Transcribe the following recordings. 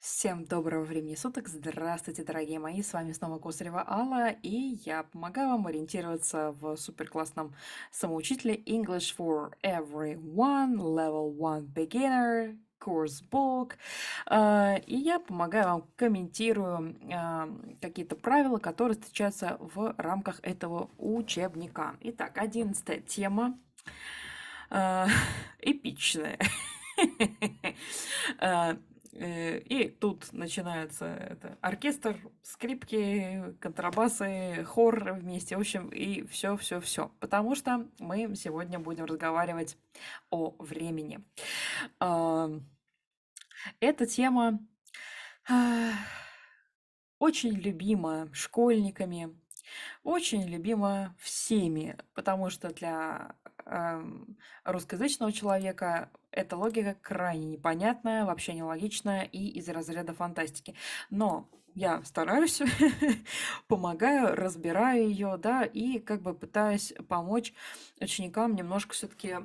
Всем доброго времени суток! Здравствуйте, дорогие мои! С вами снова Косарева Алла, и я помогаю вам ориентироваться в суперклассном самоучителе English for Everyone, Level 1 Beginner, Course Book. А, и я помогаю вам, комментирую а, какие-то правила, которые встречаются в рамках этого учебника. Итак, одиннадцатая тема, а, эпичная. Э, и тут начинается это, оркестр, скрипки, контрабасы, хор вместе, в общем, и все, все, все. Потому что мы сегодня будем разговаривать о времени. А, эта тема а, очень любима школьниками, очень любима всеми, потому что для эм, русскоязычного человека эта логика крайне непонятная, вообще нелогичная и из разряда фантастики. Но я стараюсь, помогаю, разбираю ее, да, и как бы пытаюсь помочь ученикам немножко все-таки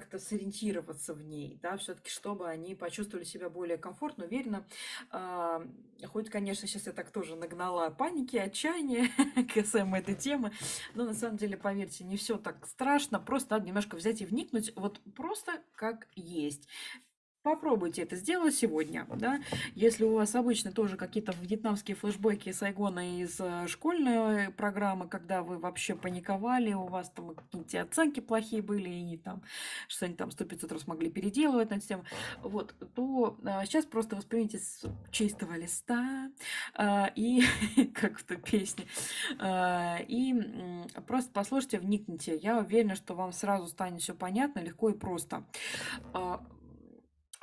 как-то сориентироваться в ней, да, все-таки, чтобы они почувствовали себя более комфортно, уверенно. А, хоть, конечно, сейчас я так тоже нагнала паники, отчаяния касаемо этой темы, но на самом деле, поверьте, не все так страшно, просто надо немножко взять и вникнуть, вот просто как есть. Попробуйте это сделать сегодня, да. Если у вас обычно тоже какие-то вьетнамские флешбеки Сайгона из э, школьной программы, когда вы вообще паниковали, у вас там какие-то оценки плохие были, и там, что они там сто пятьсот раз могли переделывать на тему, вот, то а, сейчас просто воспримите с чистого листа а, и, как в той песне, а, и просто послушайте, вникните. Я уверена, что вам сразу станет все понятно, легко и просто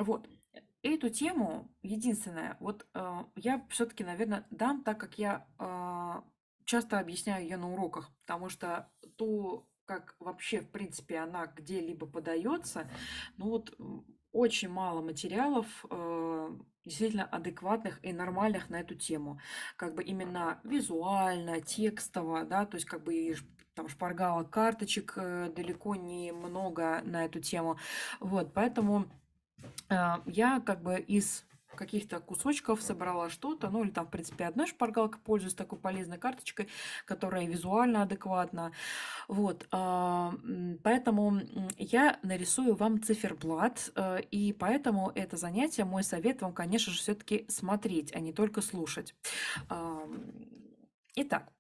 вот. Эту тему, единственное, вот э, я все-таки, наверное, дам, так как я э, часто объясняю ее на уроках, потому что то, как вообще, в принципе, она где-либо подается, ну вот очень мало материалов э, действительно адекватных и нормальных на эту тему. Как бы именно визуально, текстово, да, то есть как бы и там шпаргалок, карточек э, далеко не много на эту тему. Вот, поэтому Э, я как бы из каких-то кусочков собрала что-то, ну или там, в принципе, одна шпаргалка, пользуюсь такой полезной карточкой, которая визуально адекватна. Вот, э, поэтому я нарисую вам циферблат, э, и поэтому это занятие, мой совет вам, конечно же, все-таки смотреть, а не только слушать. Итак,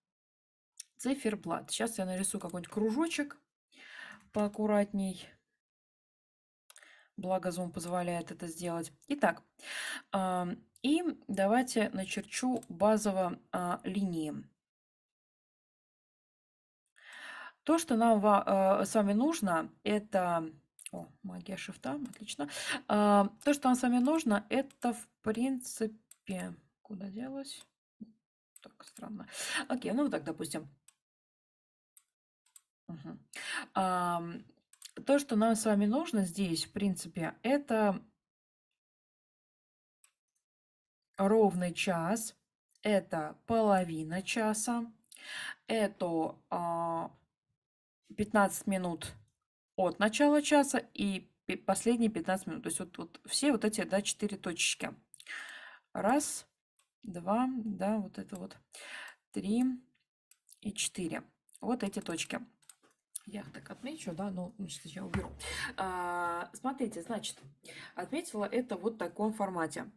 циферблат. Сейчас я нарисую какой-нибудь кружочек поаккуратней благо Zoom позволяет это сделать. Итак, и давайте начерчу базово а, линии. То, что нам а, с вами нужно, это... О, магия шифта, отлично. А, то, что нам с вами нужно, это, в принципе... Куда делось? Так, странно. Окей, ну вот так, допустим. Угу то, что нам с вами нужно здесь, в принципе, это ровный час, это половина часа, это 15 а, минут от начала часа и последние 15 минут. То есть вот, вот все вот эти да, 4 точечки. Раз, два, да, вот это вот, три и четыре. Вот эти точки. Я так отмечу, да, но ну, значит, я уберу. А, смотрите, значит, отметила это вот в таком формате.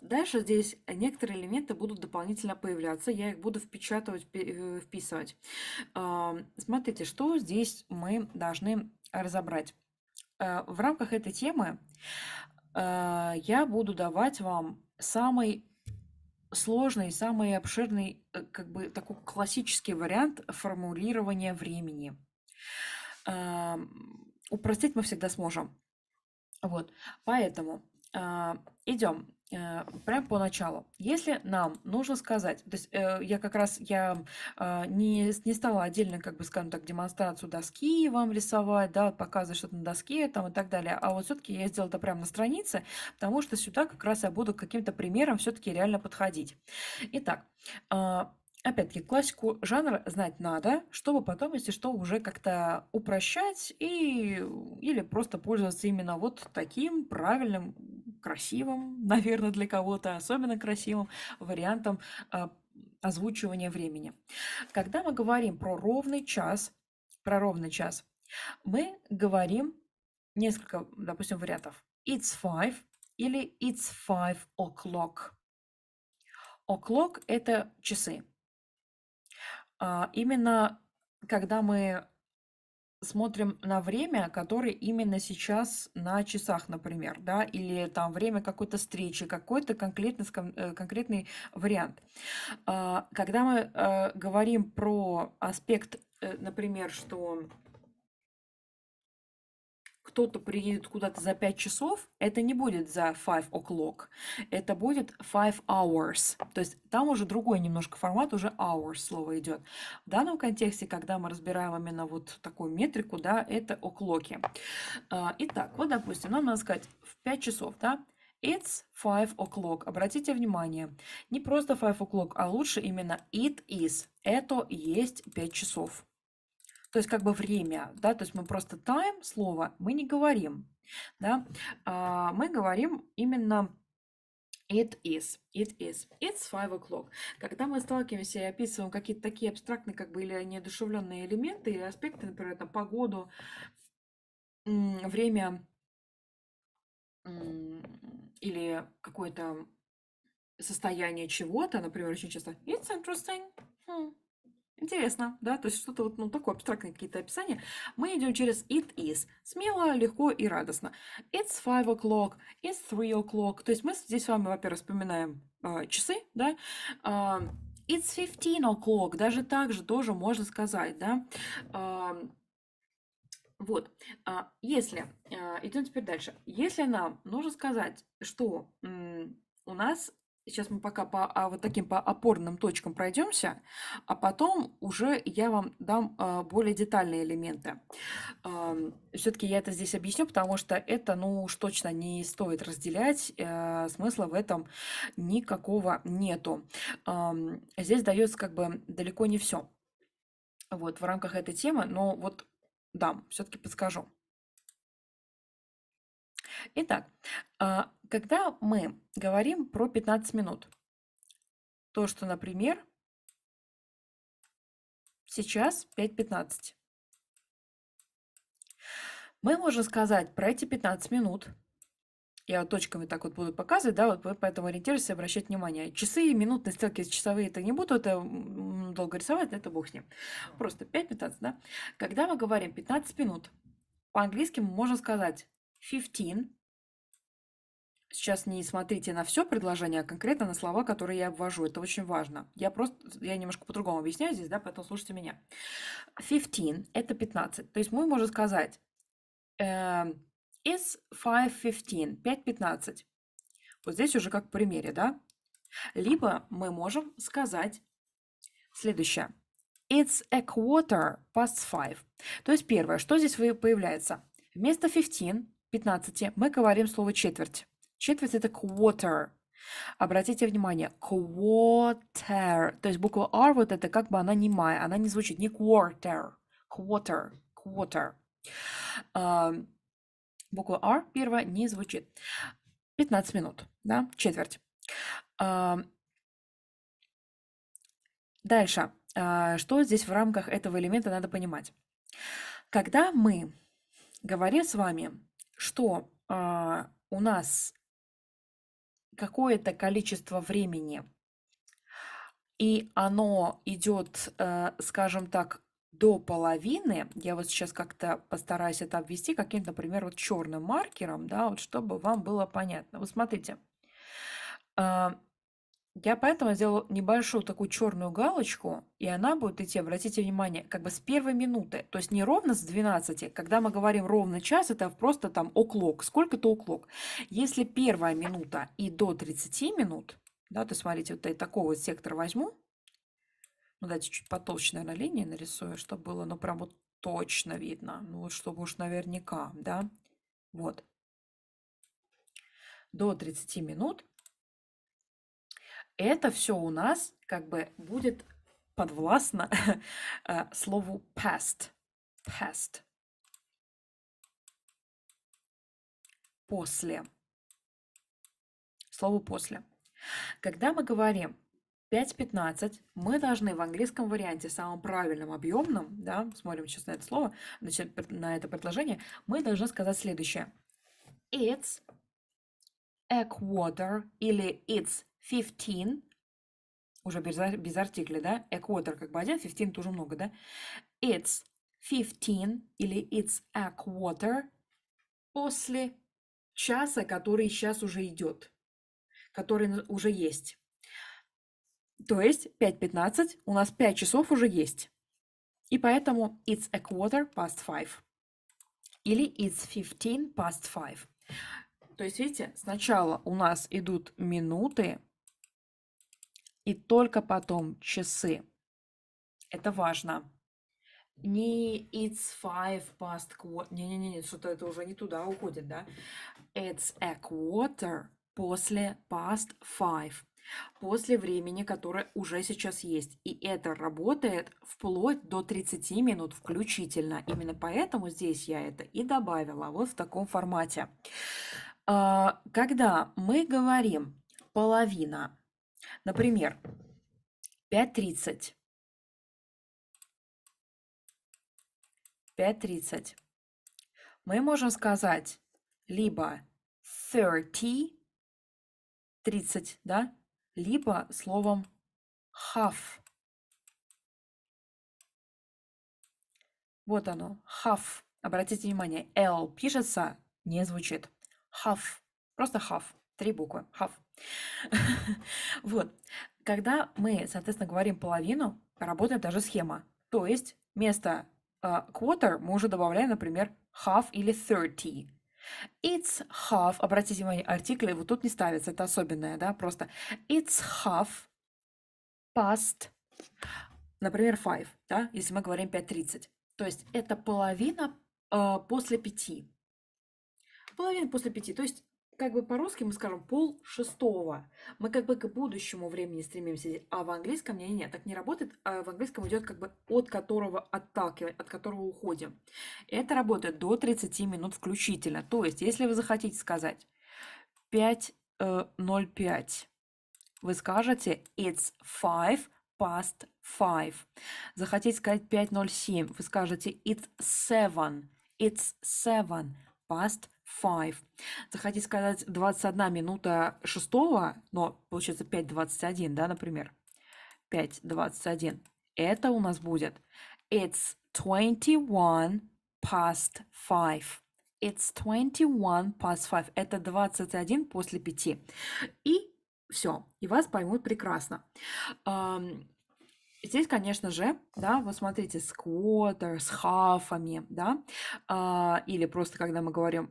Дальше здесь некоторые элементы будут дополнительно появляться, я их буду впечатывать, э, вписывать. А, смотрите, что здесь мы должны разобрать. А, в рамках этой темы а, я буду давать вам самый сложный, самый обширный, э, как бы такой классический вариант формулирования времени – Упростить мы всегда сможем. Вот, поэтому а, идем э, прям началу. Если нам нужно сказать, то есть э, я как раз я а, не, не стала отдельно, как бы скажем так, демонстрацию доски вам рисовать, да, показывать что-то на доске там и так далее, а вот все-таки я сделала это прямо на странице, потому что сюда как раз я буду каким-то примером все-таки реально подходить. Итак, а, Опять-таки, классику жанра знать надо, чтобы потом, если что, уже как-то упрощать и, или просто пользоваться именно вот таким правильным, красивым, наверное, для кого-то особенно красивым вариантом а, озвучивания времени. Когда мы говорим про ровный час, про ровный час, мы говорим несколько, допустим, вариантов. It's five или it's five o'clock. O'clock – это часы. А, именно когда мы смотрим на время, которое именно сейчас на часах, например, да, или там время какой-то встречи, какой-то конкретный, э, конкретный вариант. А, когда мы э, говорим про аспект, э, например, что кто-то приедет куда-то за 5 часов, это не будет за 5 o'clock, это будет 5 hours. То есть там уже другой немножко формат, уже hours слово идет. В данном контексте, когда мы разбираем именно вот такую метрику, да, это o'clock. А, итак, вот, допустим, нам надо сказать в 5 часов, да, It's five o'clock. Обратите внимание, не просто five o'clock, а лучше именно it is. Это есть 5 часов. То есть как бы время, да, то есть мы просто time, слово, мы не говорим, да, а мы говорим именно It is, it is, it's five o'clock. Когда мы сталкиваемся и описываем какие-то такие абстрактные, как бы, или неодушевленные элементы или аспекты, например, там, погоду, время или какое-то состояние чего-то, например, очень часто it's interesting, хм, Интересно, да, то есть что-то вот ну, такое абстрактное какие-то описания. Мы идем через it is. Смело, легко и радостно. It's five o'clock, it's three o'clock. То есть мы здесь с вами, во-первых, вспоминаем э, часы, да. Э, it's fifteen o'clock. Даже так же тоже можно сказать, да. А, э, вот, если, идем теперь дальше. Если нам нужно сказать, что у нас Сейчас мы пока по а, вот таким по опорным точкам пройдемся, а потом уже я вам дам а, более детальные элементы. А, Все-таки я это здесь объясню, потому что это, ну, уж точно не стоит разделять, а, смысла в этом никакого нету. А, здесь дается как бы далеко не все. Вот в рамках этой темы, но вот дам все-таки подскажу. Итак, а, когда мы говорим про 15 минут, то, что, например, сейчас 5.15, мы можем сказать про эти 15 минут, я вот точками так вот буду показывать, да, вот поэтому ориентируйтесь и обращать внимание. Часы, и минутные стрелки, часовые это не буду, это долго рисовать, это бог с ним. Просто 5-15, да. Когда мы говорим 15 минут, по-английски мы можем сказать fifteen. Сейчас не смотрите на все предложение, а конкретно на слова, которые я обвожу. Это очень важно. Я просто, я немножко по-другому объясняю здесь, да, поэтому слушайте меня. Fifteen – это 15. То есть мы можем сказать э, is five fifteen, 5.15. Вот здесь уже как в примере, да? Либо мы можем сказать следующее. It's a quarter past five. То есть первое, что здесь появляется? Вместо 15 15 мы говорим слово четверть. Четверть это quarter. Обратите внимание, quarter, то есть буква R вот это как бы она не моя, она не звучит, не quarter, quarter, quarter. Uh, буква R первая не звучит. 15 минут, да, четверть. Uh, дальше, uh, что здесь в рамках этого элемента надо понимать? Когда мы говорим с вами что э, у нас какое-то количество времени, и оно идет, э, скажем так, до половины, я вот сейчас как-то постараюсь это обвести каким-то, например, вот черным маркером, да, вот чтобы вам было понятно. Вот смотрите, а, я поэтому сделала небольшую такую черную галочку, и она будет идти, обратите внимание, как бы с первой минуты. То есть не ровно с 12, когда мы говорим ровно час, это просто там оклок, сколько-то оклок. Если первая минута и до 30 минут, да, то смотрите, вот я такого вот сектора возьму, ну, дайте чуть потолще, наверное, линии нарисую, чтобы было, ну, прям вот точно видно, ну, вот чтобы уж наверняка, да, вот. До 30 минут это все у нас как бы будет подвластно э, слову past. Past. После. Слово после. Когда мы говорим 5.15, мы должны в английском варианте, самым правильным, объемным, да, смотрим сейчас на это слово, значит, на это предложение, мы должны сказать следующее. It's a quarter или it's fifteen, уже без, без артикля, да, a quarter как бы один, fifteen тоже много, да, it's fifteen или it's a quarter после часа, который сейчас уже идет, который уже есть. То есть 5.15 у нас 5 часов уже есть. И поэтому it's a quarter past five. Или it's 15 past five. То есть, видите, сначала у нас идут минуты, и только потом часы. Это важно. Не it's five past quarter. Не-не-не, что-то это уже не туда уходит, да? It's a quarter после past five. После времени, которое уже сейчас есть. И это работает вплоть до 30 минут включительно. Именно поэтому здесь я это и добавила вот в таком формате. А, когда мы говорим половина, Например, 5.30. 5.30. Мы можем сказать либо 30, 30, да, либо словом half. Вот оно, half. Обратите внимание, L пишется, не звучит. Half. Просто half. Три буквы. Half. Вот. Когда мы, соответственно, говорим половину, работает даже схема. То есть вместо а, quarter мы уже добавляем, например, half или thirty. It's half. Обратите внимание, артикли вот тут не ставится, это особенное, да, просто it's half past, например, five, да, если мы говорим 5.30. То есть это половина э, после пяти. Половина после пяти. То есть как бы по-русски мы скажем пол шестого. Мы как бы к будущему времени стремимся, а в английском нет, нет, так не работает, а в английском идет как бы от которого отталкивать, от которого уходим. Это работает до 30 минут включительно. То есть, если вы захотите сказать 5.05, э, вы скажете it's five past five. Захотите сказать 5.07, вы скажете it's seven, it's seven past 5. Захотите сказать 21 минута 6, но получается 5.21, да, например. 5.21. Это у нас будет It's 21 past 5. It's 21 past 5. Это 21 после 5. И все. И вас поймут прекрасно. Здесь, конечно же, да, вот смотрите, с quarter, с хафами, да, а, или просто когда мы говорим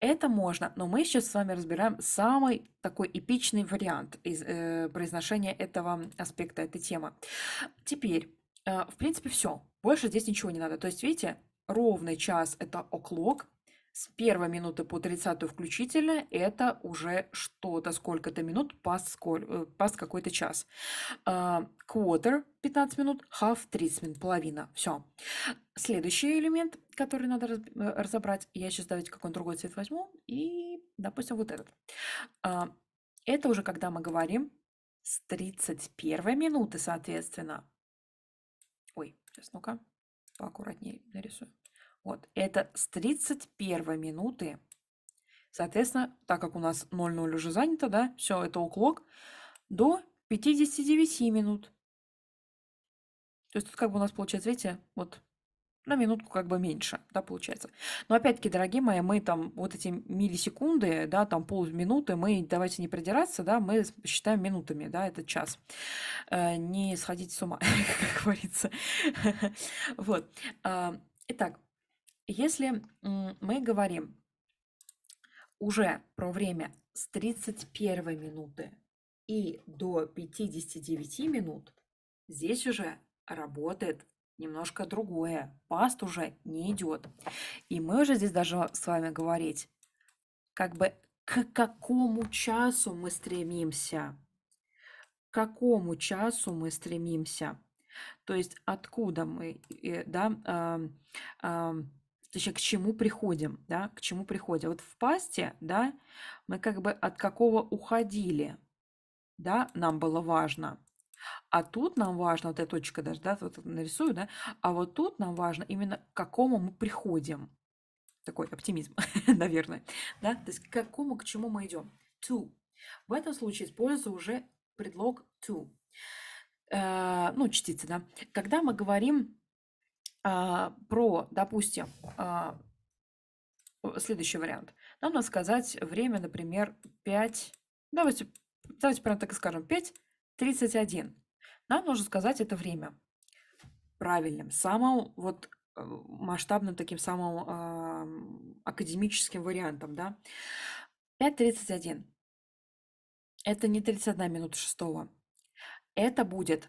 Это можно, но мы сейчас с вами разбираем самый такой эпичный вариант из, э, произношения этого аспекта, этой темы. Теперь, э, в принципе, все. Больше здесь ничего не надо. То есть, видите, ровный час – это оклок, с первой минуты по 30 включительно это уже что-то, сколько-то минут сколь э, пас какой-то час. А, quarter 15 минут, half 30 минут, половина. Все. Следующий элемент, который надо э, разобрать, я сейчас давайте какой-нибудь другой цвет возьму, и, допустим, вот этот. А, это уже когда мы говорим с 31 минуты, соответственно. Ой, сейчас ну-ка поаккуратнее нарисую. Вот, это с 31 минуты. Соответственно, так как у нас 0,0 уже занято, да, все, это уклок, до 59 минут. То есть тут как бы у нас получается, видите, вот на минутку как бы меньше, да, получается. Но опять-таки, дорогие мои, мы там вот эти миллисекунды, да, там полминуты, мы, давайте не придираться, да, мы считаем минутами, да, это час. Э, не сходить с ума, как говорится. Вот. А, итак, если мы говорим уже про время с 31 минуты и до 59 минут, здесь уже работает немножко другое. Паст уже не идет. И мы уже здесь даже с вами говорить, как бы к какому часу мы стремимся. К какому часу мы стремимся. То есть откуда мы, э, да, то точнее, а к чему приходим, да, к чему приходим. Вот в пасте, да, мы как бы от какого уходили, да, нам было важно. А тут нам важно, вот эта точка даже, да, вот нарисую, да, а вот тут нам важно именно к какому мы приходим. Такой оптимизм, наверное, да, то есть к какому, к чему мы идем. To. В этом случае используется уже предлог to. Э, ну, частица, да. Когда мы говорим а, про, допустим, а, следующий вариант. Нам надо сказать время, например, 5, давайте, давайте прямо так и скажем, 5.31. Нам нужно сказать это время правильным, самым вот э, масштабным, таким самым а, академическим вариантом, да. 5.31. Это не 31 минута шестого. Это будет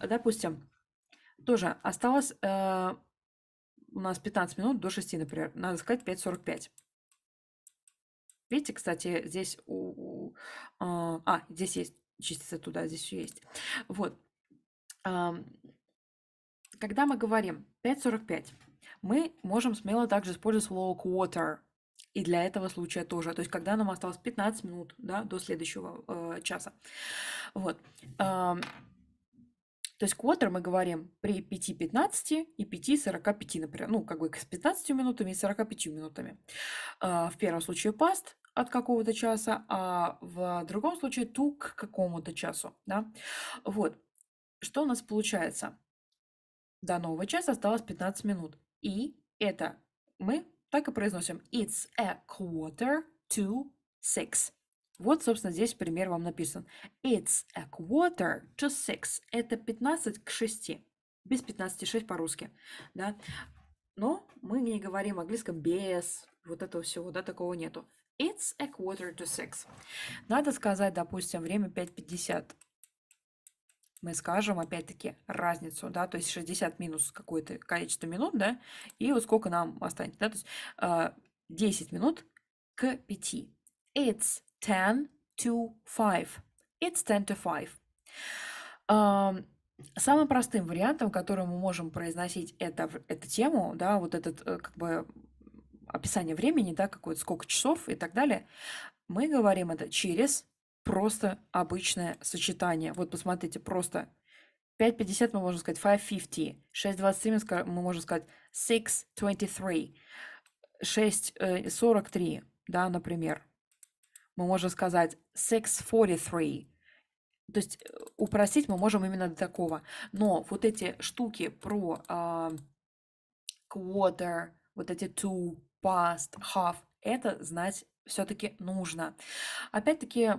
Допустим, тоже осталось э, у нас 15 минут до 6, например. Надо сказать 5.45. Видите, кстати, здесь у... у э, а, здесь есть частица туда, здесь все есть. Вот. Э, когда мы говорим 5.45, мы можем смело также использовать слово quarter. И для этого случая тоже. То есть, когда нам осталось 15 минут да, до следующего э, часа. Вот. Э, то есть квотер мы говорим при 5.15 и 5.45, например, ну, как бы с 15 минутами и 45 минутами. В первом случае паст от какого-то часа, а в другом случае ту к какому-то часу, да. Вот. Что у нас получается? До нового часа осталось 15 минут. И это мы так и произносим. It's a quarter to six. Вот, собственно, здесь пример вам написан. It's a quarter to six. Это 15 к 6. Без 15 6 по-русски. Да? Но мы не говорим английском без вот этого всего, да, такого нету. It's a quarter to six. Надо сказать, допустим, время 5.50. Мы скажем, опять-таки, разницу, да, то есть 60 минус какое-то количество минут, да, и вот сколько нам останется, да, то есть 10 а, минут к 5. It's ten to five. It's ten to five. самым простым вариантом, который мы можем произносить это, эту тему, да, вот этот э, как бы описание времени, да, какое-то сколько часов и так далее, мы говорим это через просто обычное сочетание. Вот посмотрите, просто 5.50 мы можем сказать 5.50, 6.23 мы можем сказать 6.23, 6.43, э, да, например мы можем сказать six forty-three, То есть э, упростить мы можем именно до такого. Но вот эти штуки про э, quarter, вот эти two, past, half, это знать все-таки нужно. Опять-таки,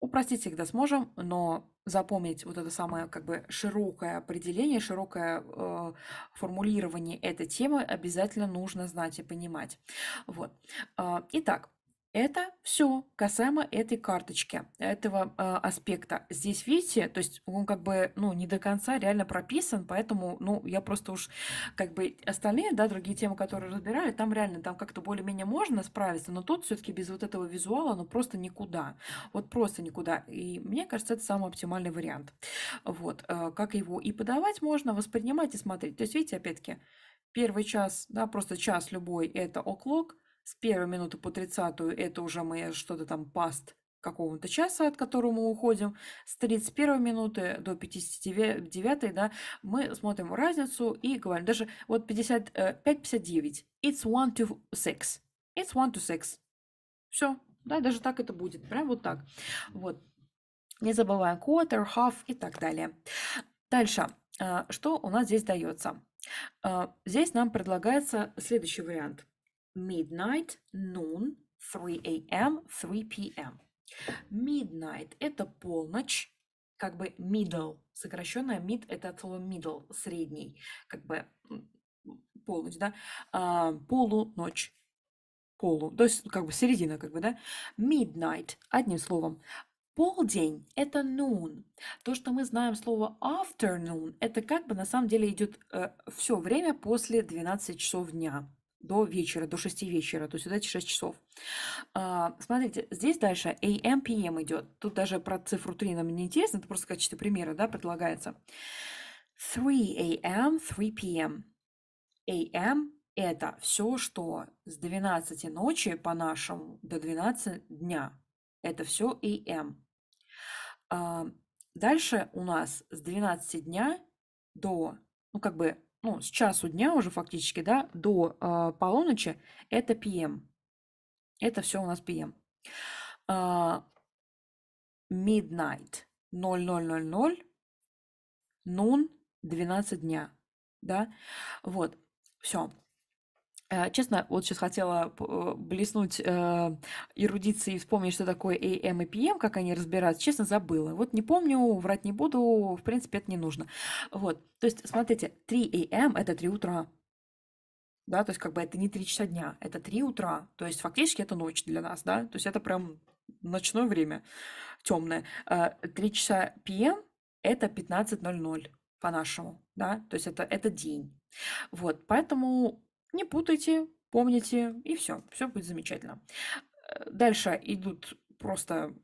упростить всегда сможем, но запомнить вот это самое как бы широкое определение, широкое э, формулирование этой темы обязательно нужно знать и понимать. Вот. А, итак, это все касаемо этой карточки, этого э, аспекта. Здесь, видите, то есть он как бы ну, не до конца реально прописан, поэтому ну, я просто уж как бы остальные, да, другие темы, которые разбираю, там реально там как-то более-менее можно справиться, но тут все-таки без вот этого визуала, ну просто никуда. Вот просто никуда. И мне кажется, это самый оптимальный вариант. Вот, э, как его и подавать можно, воспринимать и смотреть. То есть, видите, опять-таки, первый час, да, просто час любой, это оклок – с первой минуты по тридцатую это уже мы что-то там паст какого-то часа, от которого мы уходим, с 31 минуты до 59, да, мы смотрим разницу и говорим, даже вот 55-59, э, it's one to six, it's one to six, все, да, даже так это будет, прям вот так, вот. Не забываем quarter, half и так далее. Дальше, э, что у нас здесь дается? Э, здесь нам предлагается следующий вариант – midnight, noon, 3 a.m., 3 p.m. Midnight – это полночь, как бы middle, сокращенное mid – это от слова middle, средний, как бы полночь, да, а, полуночь, полу, то есть как бы середина, как бы, да, midnight, одним словом. Полдень – это noon. То, что мы знаем слово afternoon, это как бы на самом деле идет э, все время после 12 часов дня до вечера, до 6 вечера, то есть вот эти 6 часов. А, смотрите, здесь дальше AM, PM идет. Тут даже про цифру 3 нам не интересно, это просто в качестве примера, да, предлагается. 3 AM, 3 PM. AM – это все, что с 12 ночи по нашему до 12 дня. Это все AM. А, дальше у нас с 12 дня до, ну, как бы ну, с часу дня уже фактически, да, до э, полуночи, это PM. Эм. Это все у нас PM. Э, эм. а, midnight 0000, noon 12 дня, да, вот, все. Э, честно, вот сейчас хотела э, блеснуть э, эрудицией и вспомнить, что такое AM и PM, как они разбираются. Честно, забыла. Вот не помню, врать не буду, в принципе, это не нужно. Вот, то есть, смотрите, 3 AM – это 3 утра. Да, то есть как бы это не 3 часа дня, это 3 утра. То есть фактически это ночь для нас, да. То есть это прям ночное время темное. 3 часа PM – это 15.00 по-нашему, да, то есть это, это день. Вот, поэтому не путайте, помните, и все, все будет замечательно. Э, дальше идут просто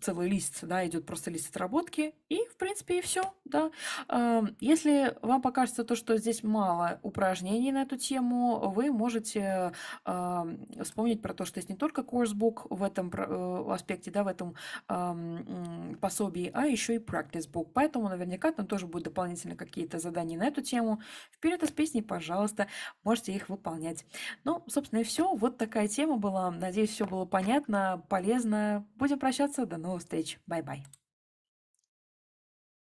целый лист, да, идет просто лист отработки, и, в принципе, и все, да. Эм, если вам покажется то, что здесь мало упражнений на эту тему, вы можете эм, вспомнить про то, что есть не только курсбук в этом э, аспекте, да, в этом эм, пособии, а еще и practice поэтому наверняка там тоже будут дополнительно какие-то задания на эту тему. Вперед из песни, пожалуйста, можете их выполнять. Ну, собственно, и все. Вот такая тема была. Надеюсь, все было понятно, полезно. Будем прощаться. До новых новых встреч. Бай-бай.